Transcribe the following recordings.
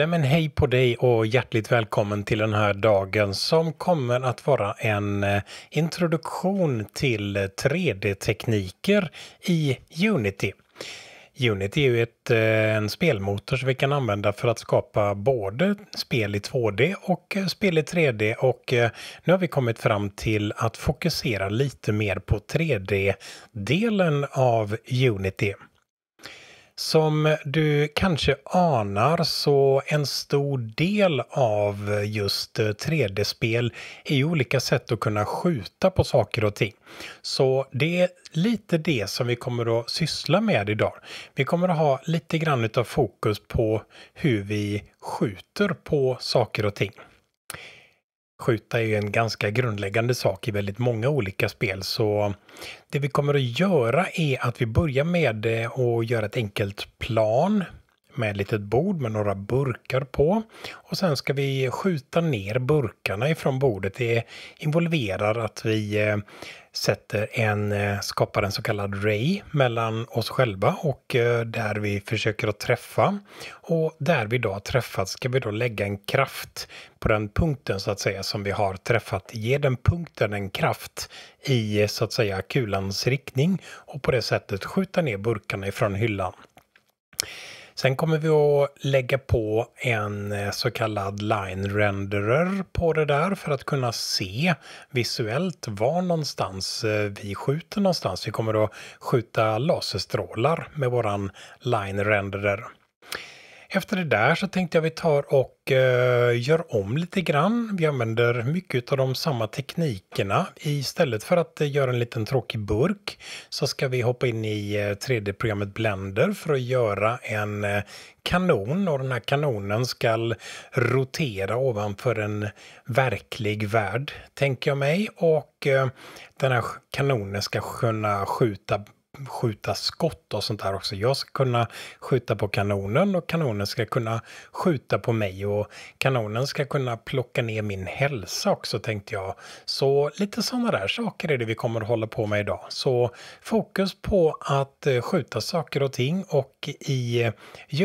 Nej men hej på dig och hjärtligt välkommen till den här dagen som kommer att vara en eh, introduktion till 3D-tekniker i Unity. Unity är ju ett, eh, en spelmotor som vi kan använda för att skapa både spel i 2D och eh, spel i 3D och nu har vi kommit fram till att fokusera lite mer på 3D-delen av Unity. Som du kanske anar så en stor del av just 3D-spel är ju olika sätt att kunna skjuta på saker och ting. Så det är lite det som vi kommer att syssla med idag. Vi kommer att ha lite grann utav fokus på hur vi skjuter på saker och ting. Skjuta är ju en ganska grundläggande sak i väldigt många olika spel så det vi kommer att göra är att vi börjar med eh, att göra ett enkelt plan med ett litet bord med några burkar på. Och sen ska vi skjuta ner burkarna ifrån bordet. Det involverar att vi eh, sätter en, eh, skapar en så kallad ray mellan oss själva och eh, där vi försöker att träffa. Och där vi då har träffat ska vi då lägga en kraft på den punkten så att säga som vi har träffat. Ge den punkten en kraft i så att säga kulans riktning och på det sättet skjuta ner burkarna ifrån hyllan. Sen kommer vi att lägga på en eh, så kallad line renderer på det där för att kunna se visuellt var någonstans eh, vi skjuter någonstans. Vi kommer att skjuta laserstrålar med våran line renderer. Efter det där så tänkte jag vi tar och eh, gör om lite grann. Vi använder mycket av de samma teknikerna. Istället för att eh, göra en liten tråkig burk så ska vi hoppa in i eh, 3D-programmet Blender för att göra en eh, kanon och den här kanonen ska rotera ovanför en verklig värld tänker jag mig och eh, den här kanonen ska kunna skjuta skjuta skott och sånt där också. Jag ska kunna skjuta på kanonen och kanonen ska kunna skjuta på mig och kanonen ska kunna plocka ner min hälsa också tänkte jag. Så lite sådana där saker är det vi kommer att hålla på med idag. Så fokus på att eh, skjuta saker och ting och i eh,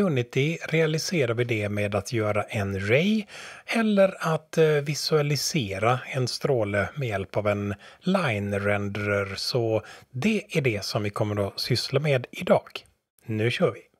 Unity realiserar vi det med att göra en ray eller att eh, visualisera en stråle med hjälp av en line renderer. Så det är det som vi kommer att syssla med idag. Nu kör vi!